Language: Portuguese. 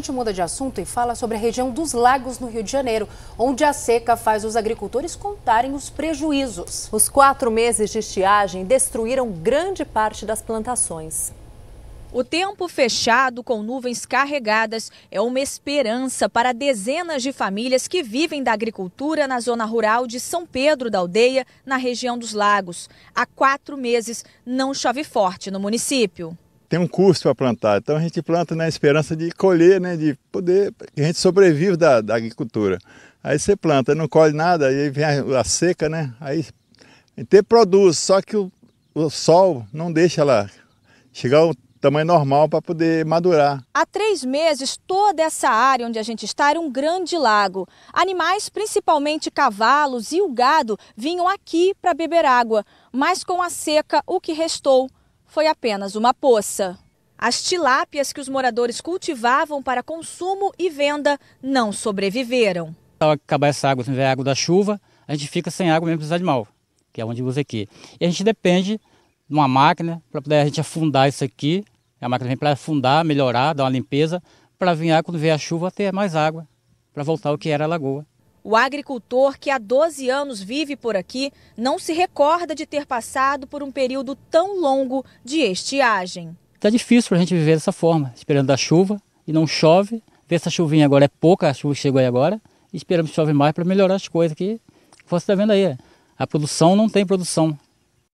gente muda de assunto e fala sobre a região dos Lagos, no Rio de Janeiro, onde a seca faz os agricultores contarem os prejuízos. Os quatro meses de estiagem destruíram grande parte das plantações. O tempo fechado com nuvens carregadas é uma esperança para dezenas de famílias que vivem da agricultura na zona rural de São Pedro da Aldeia, na região dos Lagos. Há quatro meses não chove forte no município tem um custo para plantar. Então a gente planta na né, esperança de colher, né, de poder, a gente sobrevive da, da agricultura. Aí você planta, não colhe nada, aí vem a, a seca, né? Aí até produz, só que o, o sol não deixa ela chegar ao tamanho normal para poder madurar. Há três meses, toda essa área onde a gente está era um grande lago. Animais, principalmente cavalos e o gado, vinham aqui para beber água, mas com a seca, o que restou foi apenas uma poça. As tilápias que os moradores cultivavam para consumo e venda não sobreviveram. Ao acabar essa água, se água da chuva, a gente fica sem água mesmo para mal, que é onde usa aqui. E a gente depende de uma máquina para poder a gente afundar isso aqui. A máquina vem para afundar, melhorar, dar uma limpeza, para vir quando vier a chuva ter mais água, para voltar o que era a lagoa. O agricultor que há 12 anos vive por aqui não se recorda de ter passado por um período tão longo de estiagem. Está difícil para a gente viver dessa forma, esperando a chuva e não chove. Ver essa chuvinha agora é pouca, a chuva chegou aí agora, e esperamos que chove mais para melhorar as coisas que você está vendo aí. A produção não tem produção,